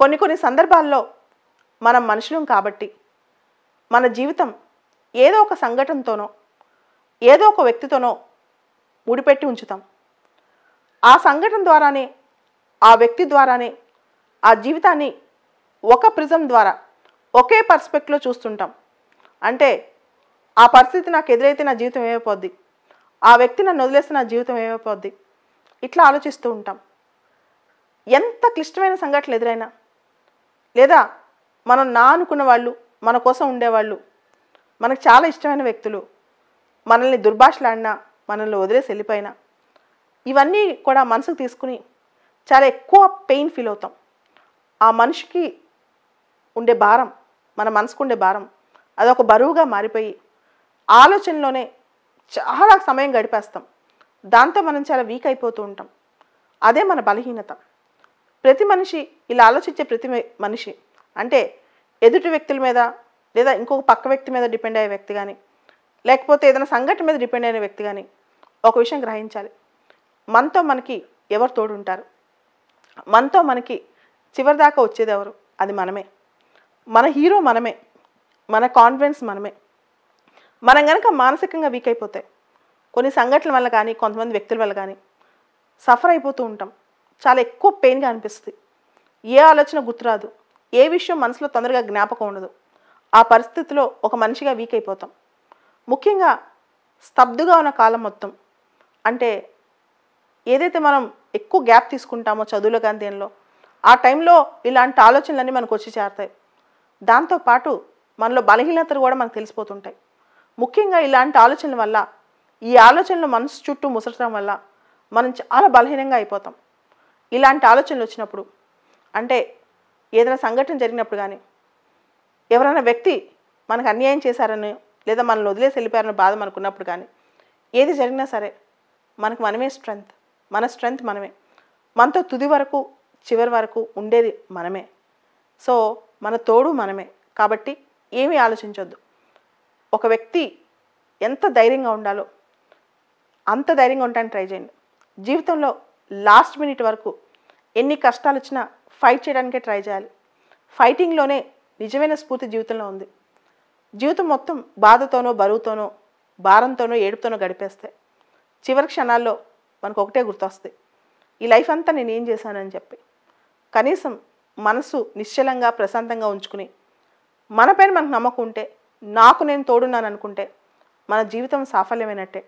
కొన్ని కొన్ని సందర్భాల్లో మనం మనుషులం కాబట్టి మన జీవితం ఏదో ఒక సంఘటనతోనో ఏదో ఒక వ్యక్తితోనో ముడిపెట్టి ఉంచుతాం ఆ సంఘటన ద్వారానే ఆ వ్యక్తి ద్వారానే ఆ జీవితాన్ని ఒక ప్రిజం ద్వారా ఒకే పర్స్పెక్ట్లో చూస్తుంటాం అంటే ఆ పరిస్థితి నాకు ఎదురైతే నా జీవితం ఏమైపోద్ది ఆ వ్యక్తి నన్ను వదిలేస్తే నా జీవితం ఏమైపోద్ది ఇట్లా ఆలోచిస్తూ ఉంటాం ఎంత క్లిష్టమైన సంఘటనలు ఎదురైనా లేదా మనం నా అనుకున్న వాళ్ళు మన కోసం ఉండేవాళ్ళు మనకు చాలా ఇష్టమైన వ్యక్తులు మనల్ని దుర్భాషలాడినా మనల్ని వదిలేసి వెళ్ళిపోయినా ఇవన్నీ కూడా మనసుకు తీసుకుని చాలా ఎక్కువ పెయిన్ ఫీల్ అవుతాం ఆ మనిషికి ఉండే భారం మన మనసుకు ఉండే భారం అదొక బరువుగా మారిపోయి ఆలోచనలోనే చాలా సమయం గడిపేస్తాం దాంతో మనం చాలా వీక్ అయిపోతూ ఉంటాం అదే మన బలహీనత ప్రతి మనిషి ఇలా ఆలోచించే ప్రతి మనిషి అంటే ఎదుటి వ్యక్తుల మీద లేదా ఇంకొక పక్క వ్యక్తి మీద డిపెండ్ అయ్యే వ్యక్తి కానీ లేకపోతే ఏదైనా సంఘటన మీద డిపెండ్ అయిన వ్యక్తి కానీ ఒక విషయం గ్రహించాలి మనతో మనకి ఎవరు తోడుంటారు మనతో మనకి చివరిదాకా వచ్చేది ఎవరు అది మనమే మన హీరో మనమే మన కాన్ఫిడెన్స్ మనమే మనం కనుక మానసికంగా వీక్ అయిపోతే కొన్ని సంఘటనల వల్ల కానీ కొంతమంది వ్యక్తుల వల్ల కానీ సఫర్ అయిపోతూ ఉంటాం చాలా ఎక్కువ పెయిన్గా అనిపిస్తుంది ఏ ఆలోచన గుర్తురాదు ఏ విషయం మనసులో తొందరగా జ్ఞాపకం ఉండదు ఆ పరిస్థితిలో ఒక మనిషిగా వీక్ అయిపోతాం ముఖ్యంగా స్తబ్దుగా ఉన్న కాలం మొత్తం అంటే ఏదైతే మనం ఎక్కువ గ్యాప్ తీసుకుంటామో చదువులో కానీ దేనిలో ఆ టైంలో ఇలాంటి ఆలోచనలన్నీ మనకు వచ్చి చేరతాయి దాంతోపాటు మనలో బలహీనతలు కూడా మనకు తెలిసిపోతుంటాయి ముఖ్యంగా ఇలాంటి ఆలోచనల వల్ల ఈ ఆలోచనలు మనసు చుట్టూ ముసరటం వల్ల మనం చాలా బలహీనంగా అయిపోతాం ఇలాంటి ఆలోచనలు వచ్చినప్పుడు అంటే ఏదైనా సంఘటన జరిగినప్పుడు కానీ ఎవరైనా వ్యక్తి మనకు అన్యాయం చేశారని లేదా మనల్ని వదిలేసి వెళ్ళిపోయారని బాధ మనకున్నప్పుడు కానీ ఏది జరిగినా సరే మనకు మనమే స్ట్రెంగ్త్ మన స్ట్రెంగ్త్ మనమే మనతో తుది వరకు చివరి వరకు ఉండేది మనమే సో మన తోడు మనమే కాబట్టి ఏమీ ఆలోచించొద్దు ఒక వ్యక్తి ఎంత ధైర్యంగా ఉండాలో అంత ధైర్యంగా ఉండడానికి ట్రై చేయండి జీవితంలో లాస్ట్ మినిట్ వరకు ఎన్ని కష్టాలు వచ్చినా ఫైట్ చేయడానికే ట్రై చేయాలి ఫైటింగ్లోనే నిజమైన స్ఫూర్తి జీవితంలో ఉంది జీవితం మొత్తం బాధతోనో బరువుతోనో భారంతోనో ఏడుపుతోనో గడిపేస్తే చివరి క్షణాల్లో మనకు ఒకటే గుర్తొస్తుంది ఈ లైఫ్ అంతా నేను ఏం చేశానని చెప్పి కనీసం మనసు నిశ్చలంగా ప్రశాంతంగా ఉంచుకుని మన పైన మనకు నమ్మకం ఉంటే నాకు నేను తోడున్నాను అనుకుంటే మన జీవితం సాఫల్యమైనట్టే